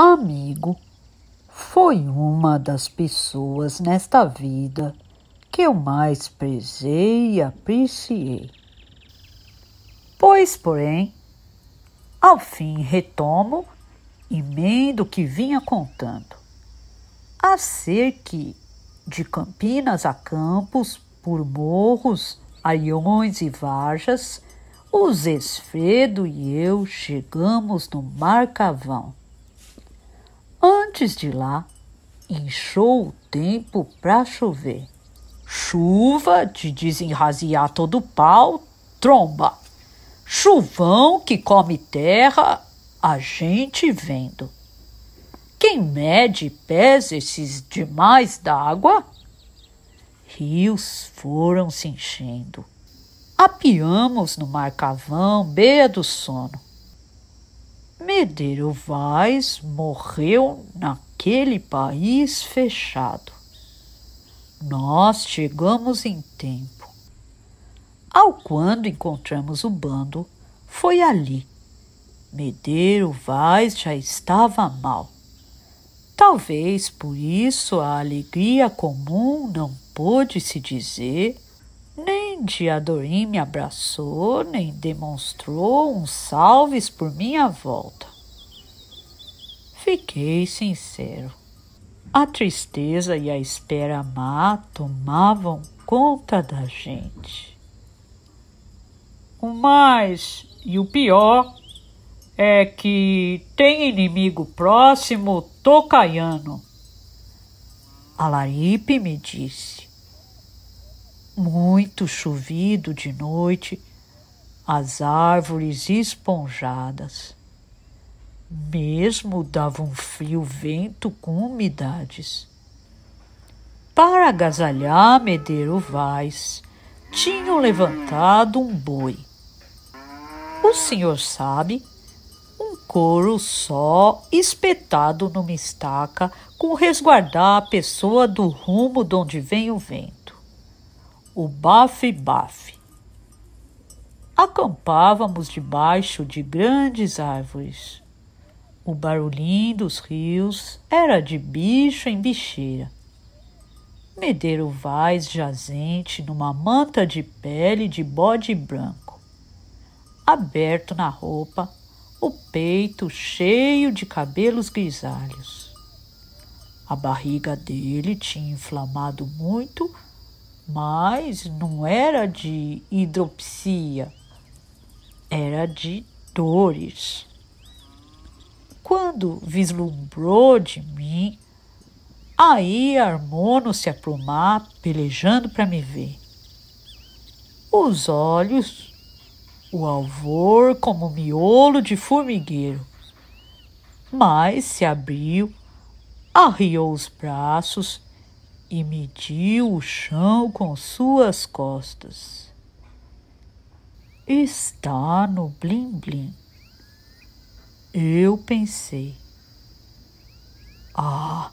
amigo foi uma das pessoas nesta vida que eu mais prezei e apreciei. Pois, porém, ao fim retomo, emendo o que vinha contando. A ser que, de Campinas a Campos, por morros, alhões e varjas, os Esfredo e eu chegamos no Marcavão antes de lá, inchou o tempo para chover. Chuva de desenraziar todo o pau, tromba. Chuvão que come terra, a gente vendo. Quem mede pés esses demais d'água? Rios foram se enchendo. Apiamos no marcavão, beia do sono Medeiro Vaz morreu naquele país fechado. Nós chegamos em tempo. Ao quando encontramos o bando, foi ali. Medeiro Vaz já estava mal. Talvez por isso a alegria comum não pôde se dizer grande, dorim me abraçou nem demonstrou um salves por minha volta. Fiquei sincero. A tristeza e a espera má tomavam conta da gente. O mais e o pior é que tem inimigo próximo tocaiano. Alaripe me disse muito chovido de noite, as árvores esponjadas. Mesmo dava um frio vento com umidades. Para agasalhar Medeiro Vaz, tinham levantado um boi. O senhor sabe, um couro só espetado numa estaca com resguardar a pessoa do rumo de onde vem o vento o bafe, bafe. Acampávamos debaixo de grandes árvores. O barulhinho dos rios era de bicho em bicheira. Medeiro o vaz jazente numa manta de pele de bode branco. Aberto na roupa, o peito cheio de cabelos grisalhos. A barriga dele tinha inflamado muito mas não era de hidropsia, era de dores. Quando vislumbrou de mim, aí harmono se aprumar, pelejando para me ver. Os olhos, o alvor como miolo de formigueiro, mas se abriu, arriou os braços e mediu o chão com suas costas. Está no blim-blim. Eu pensei. Ah,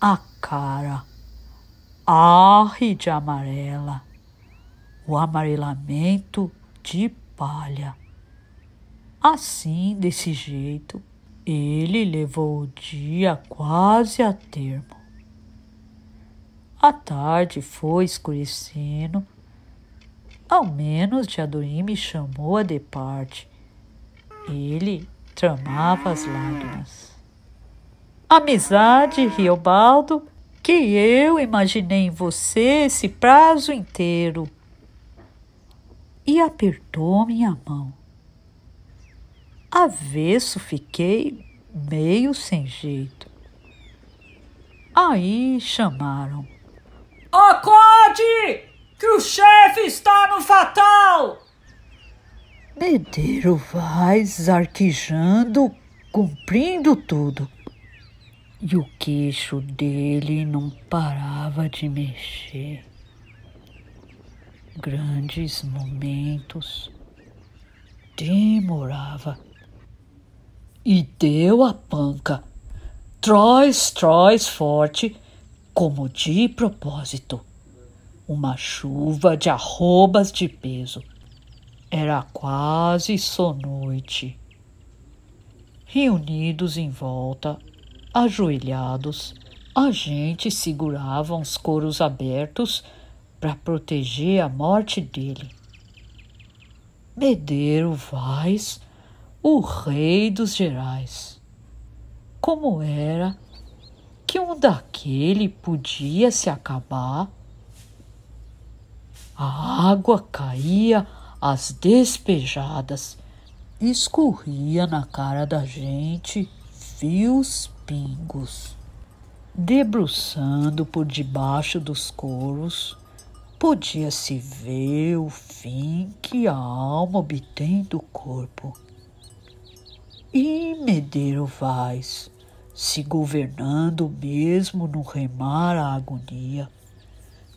a cara, arre de amarela, o amarelamento de palha. Assim, desse jeito, ele levou o dia quase a termo. A tarde foi escurecendo. Ao menos Jadorim me chamou a departe. Ele tramava as lágrimas. Amizade, Riobaldo, que eu imaginei em você esse prazo inteiro. E apertou minha mão. Avesso fiquei meio sem jeito. Aí chamaram. Acorde! Que o chefe está no fatal! Medeiro vai zarquejando, cumprindo tudo. E o queixo dele não parava de mexer. Grandes momentos demorava. E deu a panca. Trois, trois forte como de propósito, uma chuva de arrobas de peso. Era quase sonoite. Reunidos em volta, ajoelhados, a gente segurava os coros abertos para proteger a morte dele. Medeiro Vaz, o rei dos gerais. Como era que um daquele podia se acabar. A água caía às despejadas, escorria na cara da gente fios pingos. Debruçando por debaixo dos coros, podia-se ver o fim que a alma obtém do corpo. E Medeiro Vaz se governando mesmo no remar a agonia,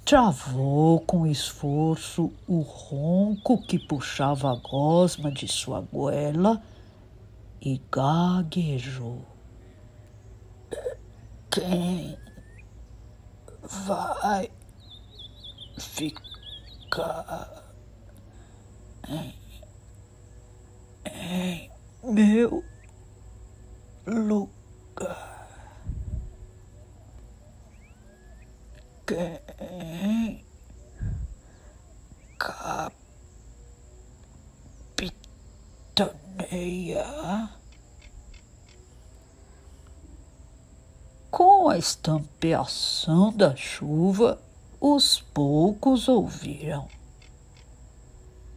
travou com esforço o ronco que puxava a gosma de sua goela e gaguejou. Quem vai ficar em, em meu lugar? Quem capitaneia com a estampeação da chuva, os poucos ouviram.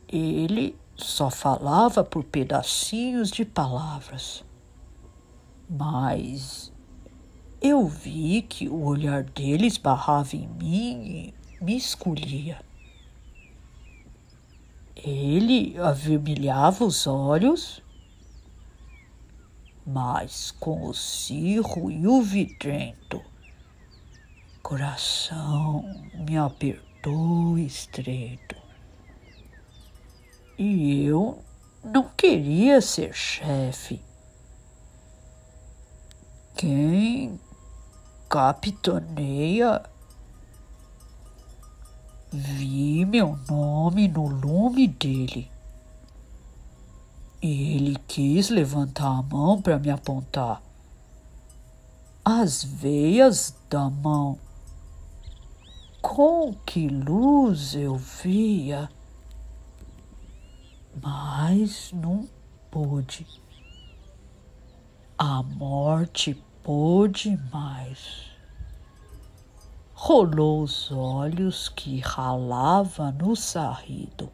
Ele só falava por pedacinhos de palavras. Mas eu vi que o olhar dele esbarrava em mim e me escolhia. Ele avermelhava os olhos, mas com o cirro e o vidrento, coração me apertou estreito. E eu não queria ser chefe quem capitaneia? Vi meu nome no lume dele. Ele quis levantar a mão para me apontar. As veias da mão. Com que luz eu via, mas não pude. A morte Bom demais. Rolou os olhos que ralava no sarrido.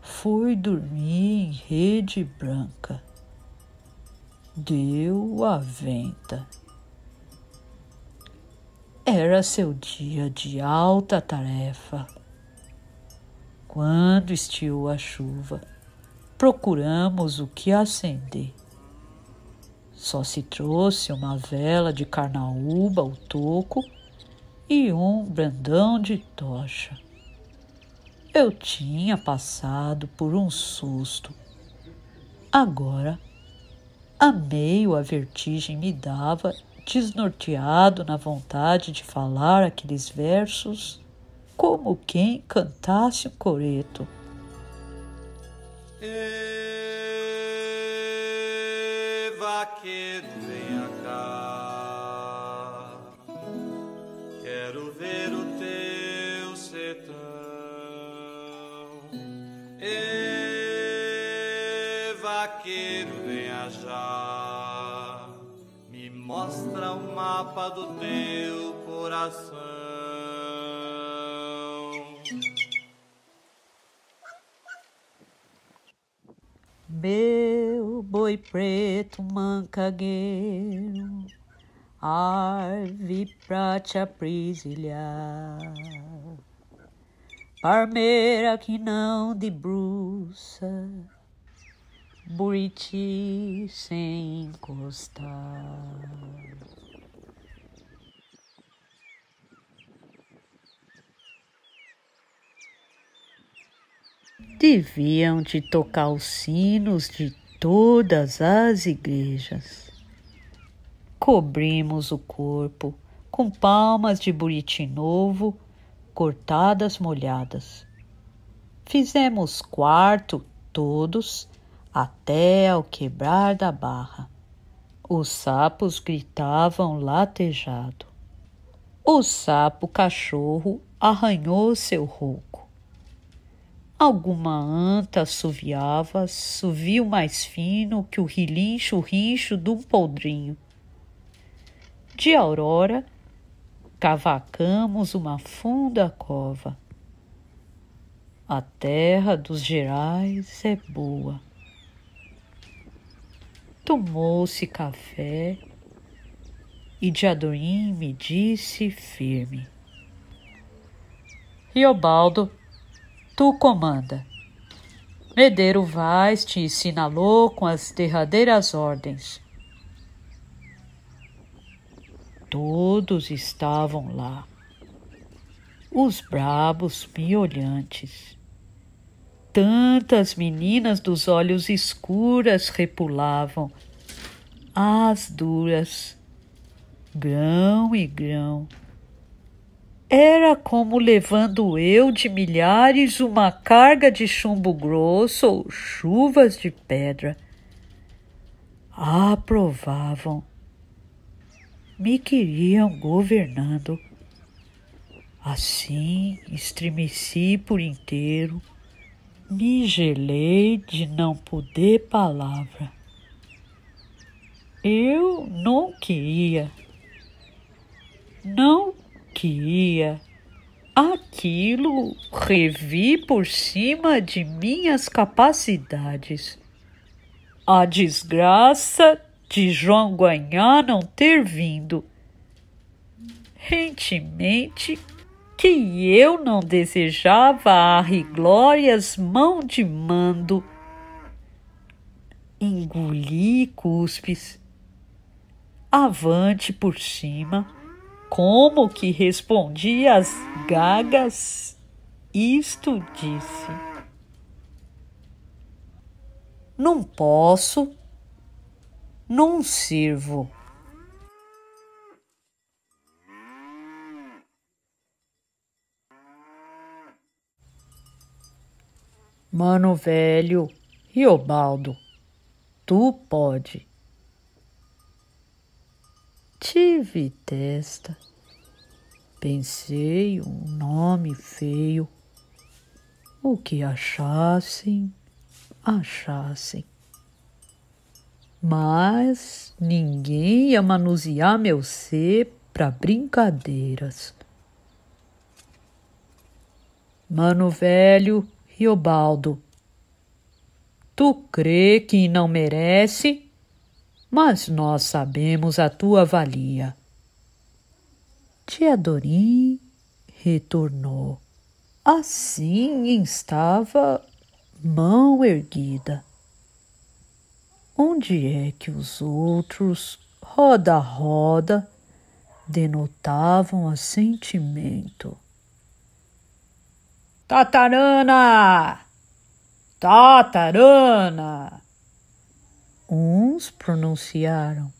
Foi dormir em rede branca. Deu a venta. Era seu dia de alta tarefa. Quando estiou a chuva, procuramos o que acender só se trouxe uma vela de carnaúba, o toco, e um brandão de tocha. Eu tinha passado por um susto. Agora, a meio a vertigem me dava, desnorteado na vontade de falar aqueles versos, como quem cantasse um coreto. É... Maquedo, venha cá. Quero ver o teu sertão. E vaqueiro, venha já. Me mostra o mapa do teu coração. Be boi preto mancagueiro, árvore pra te aprisilhar. Parmeira que não debruça, buriti sem encostar. Deviam te tocar os sinos de todas as igrejas. Cobrimos o corpo com palmas de buriti novo cortadas molhadas. Fizemos quarto todos até ao quebrar da barra. Os sapos gritavam latejado. O sapo cachorro arranhou seu rouco. Alguma anta assoviava, suviu mais fino que o rilincho-rincho de um poldrinho. De aurora, cavacamos uma funda cova. A terra dos gerais é boa. Tomou-se café e Diadorim me disse firme: Riobaldo, tu comanda. Medeiro Vaz te ensinou com as derradeiras ordens. Todos estavam lá, os brabos miolhantes. Tantas meninas dos olhos escuras repulavam, as duras, grão e grão. Era como levando eu de milhares uma carga de chumbo grosso ou chuvas de pedra. Aprovavam. Me queriam governando. Assim estremeci por inteiro, me gelei de não poder palavra. Eu não queria. Não que ia, aquilo revi por cima de minhas capacidades. A desgraça de João Guanhã não ter vindo. Rentemente que eu não desejava a glórias mão de mando. Engoli cuspes. Avante por cima como que respondi às gagas, isto disse: Não posso, não sirvo. Mano velho, Riobaldo, tu pode tive testa. Pensei um nome feio. O que achassem, achassem. Mas ninguém ia manusear meu ser para brincadeiras. Mano velho, Riobaldo, tu crê que não merece? mas nós sabemos a tua valia. Tia Dorim retornou. Assim estava, mão erguida. Onde é que os outros, roda a roda, denotavam assentimento? Tatarana! Tatarana! Uns pronunciaram,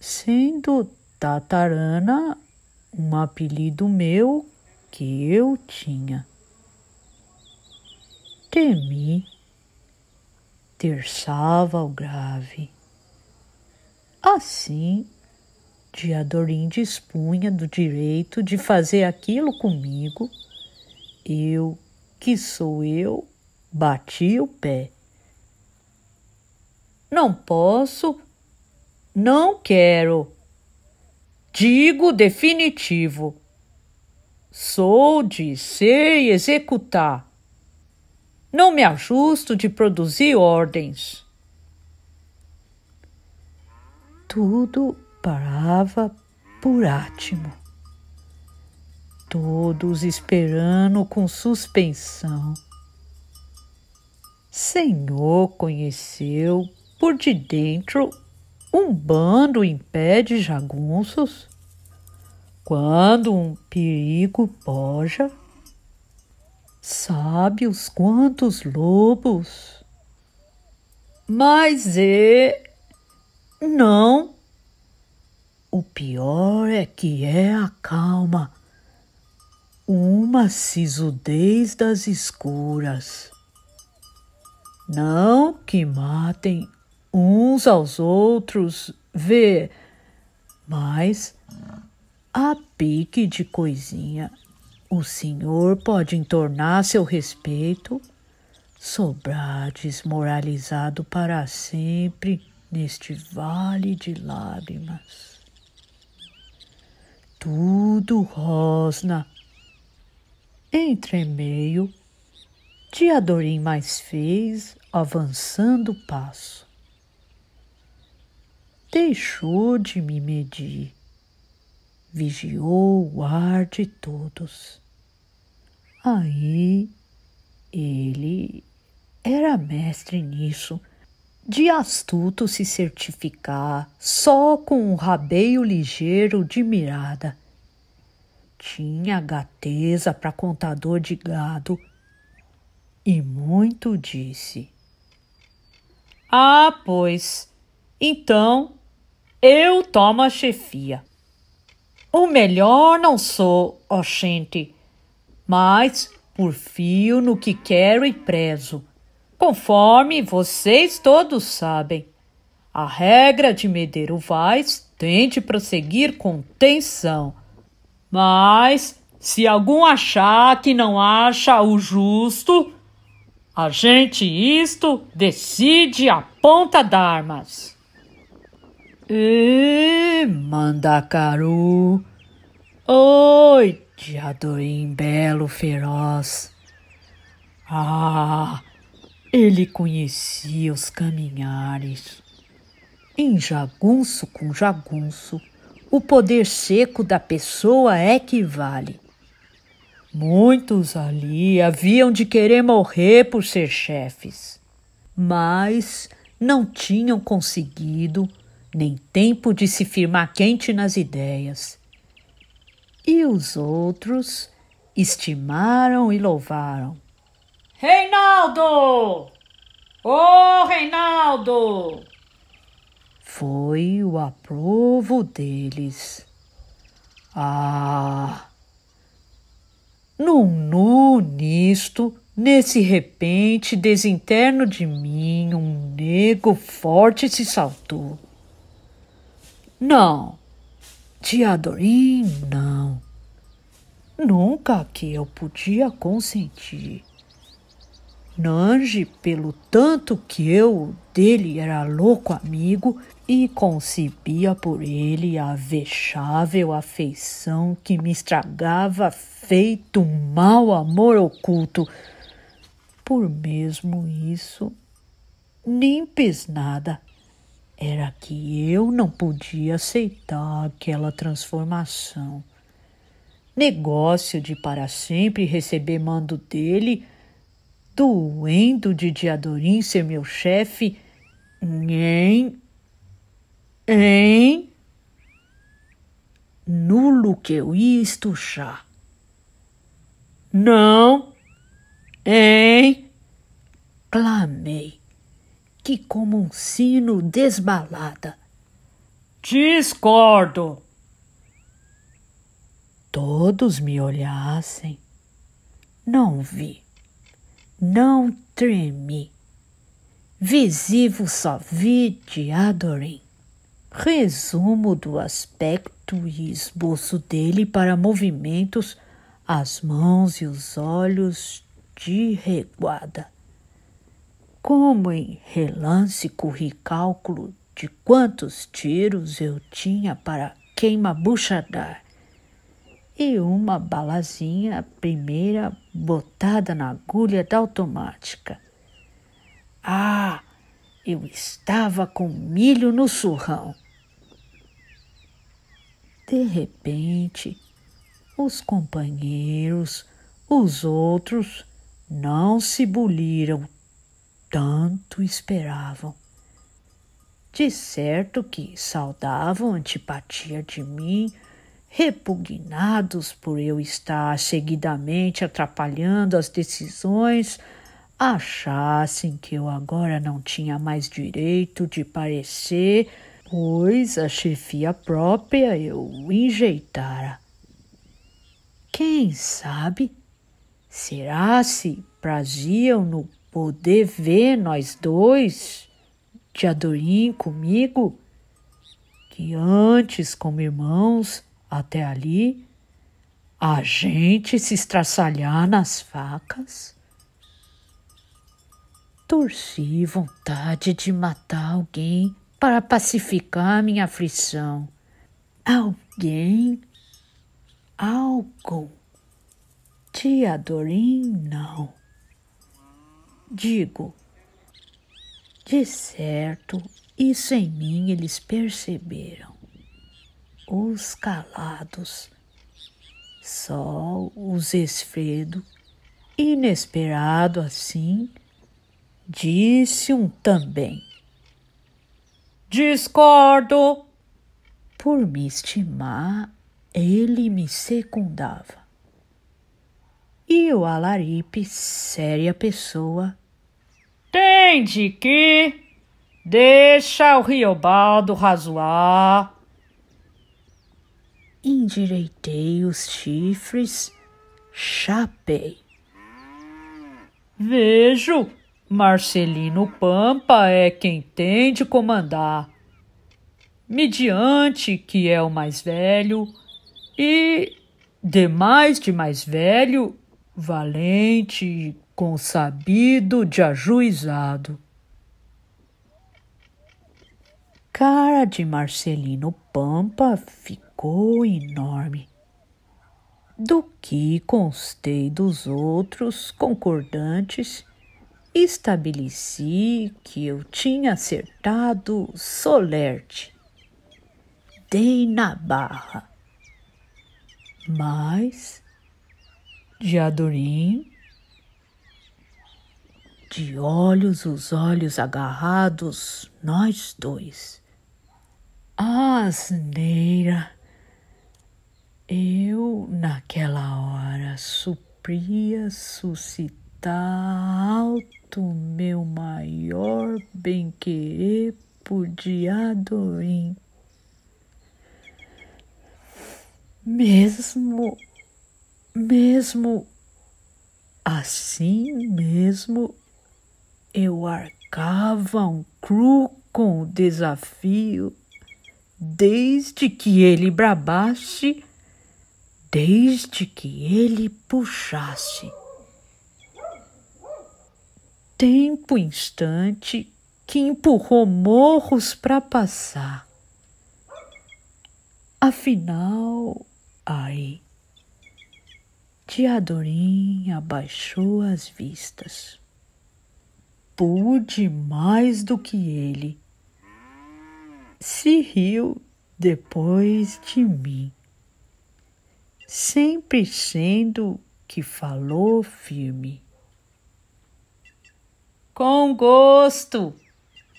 sendo Tatarana um apelido meu que eu tinha. Temi, terçava o grave. Assim, Diadorim dispunha do direito de fazer aquilo comigo. Eu, que sou eu, bati o pé. Não posso. Não quero. Digo definitivo. Sou de ser e executar. Não me ajusto de produzir ordens. Tudo parava por átimo. Todos esperando com suspensão. Senhor conheceu por de dentro um bando em pé de jagunços, quando um perigo poja, os quantos lobos, mas e é não. O pior é que é a calma, uma sisudez das escuras. Não que matem uns aos outros, vê, mas a pique de coisinha o senhor pode entornar seu respeito, sobrar desmoralizado para sempre neste vale de lágrimas. Tudo rosna, Tia Dorim mais fez, avançando o passo deixou de me medir, vigiou o ar de todos. Aí ele era mestre nisso, de astuto se certificar só com um rabeio ligeiro de mirada. Tinha gateza para contador de gado e muito disse. Ah, pois, então eu tomo a chefia. O melhor não sou, ó gente, mas porfio no que quero e prezo, conforme vocês todos sabem. A regra de Medeiros o vaz prosseguir com tensão. Mas, se algum achar que não acha o justo, a gente isto decide a ponta d'armas. E Mandacaru, oi, Teadorim belo feroz. Ah, ele conhecia os caminhares. Em jagunço com jagunço, o poder seco da pessoa equivale. É Muitos ali haviam de querer morrer por ser chefes, mas não tinham conseguido nem tempo de se firmar quente nas ideias. E os outros estimaram e louvaram. Reinaldo! Ô, oh, Reinaldo! Foi o aprovo deles. Ah! Num nu nisto, nesse repente desinterno de mim, um nego forte se saltou. Não. Teodorin, não. Nunca que eu podia consentir. Nange, pelo tanto que eu dele era louco amigo e concebia por ele a vexável afeição que me estragava feito um mau amor oculto. Por mesmo isso, nem pis nada era que eu não podia aceitar aquela transformação. Negócio de para sempre receber mando dele, doendo de Diadorim ser meu chefe, nem, em. Nulo que eu ia estuchar. Não, em. Clamei que como um sino desbalada. Discordo! Todos me olhassem. Não vi, não tremi. Visivo só vi de Adorim. Resumo do aspecto e esboço dele para movimentos, as mãos e os olhos de reguada como em relance corri cálculo de quantos tiros eu tinha para queima-bucha dar. E uma balazinha, primeira botada na agulha da automática. Ah, eu estava com milho no surrão. De repente, os companheiros, os outros, não se buliram tanto esperavam. De certo que saudavam antipatia de mim, repugnados por eu estar seguidamente atrapalhando as decisões, achassem que eu agora não tinha mais direito de parecer, pois a chefia própria eu enjeitara. Quem sabe? Será se praziam no o ver nós dois de Adorim comigo, que antes como irmãos até ali, a gente se estraçalhar nas facas? Torci vontade de matar alguém para pacificar minha aflição. Alguém? Algo? Tia Dorim, não digo: De certo, isso em mim eles perceberam. Os calados, só os esfredo, inesperado assim, disse um também. Discordo! Por me estimar, ele me secundava. E o Alaripe, séria pessoa, tem de que deixa o Riobaldo razoar. Endireitei os chifres, chapei. Vejo, Marcelino Pampa é quem tem de comandar. Mediante que é o mais velho e, demais de mais velho, valente, consabido de ajuizado. Cara de Marcelino Pampa ficou enorme. Do que constei dos outros concordantes, estabeleci que eu tinha acertado solerte. Dei na barra. Mas de Adorim, de olhos os olhos agarrados, nós dois. Asneira! Eu, naquela hora, supria suscitar alto meu maior bem-querer por Diadorim. Mesmo mesmo assim mesmo, eu arcava um cru com o desafio, desde que ele brabasse, desde que ele puxasse. Tempo instante que empurrou morros para passar. Afinal, ai Tiadorim abaixou as vistas. Pude mais do que ele. Se riu depois de mim, sempre sendo que falou firme. Com gosto,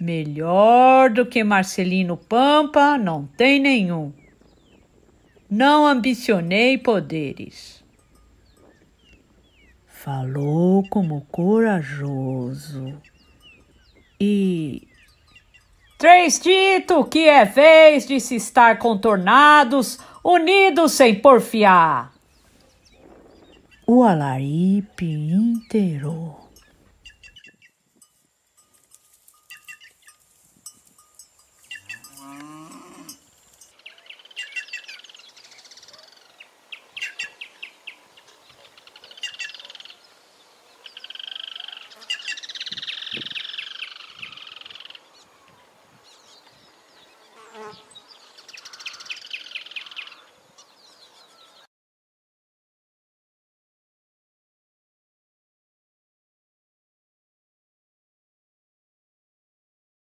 melhor do que Marcelino Pampa não tem nenhum. Não ambicionei poderes Falou como corajoso. E. Três dito que é vez de se estar contornados, unidos sem porfiar. O alaripe inteirou.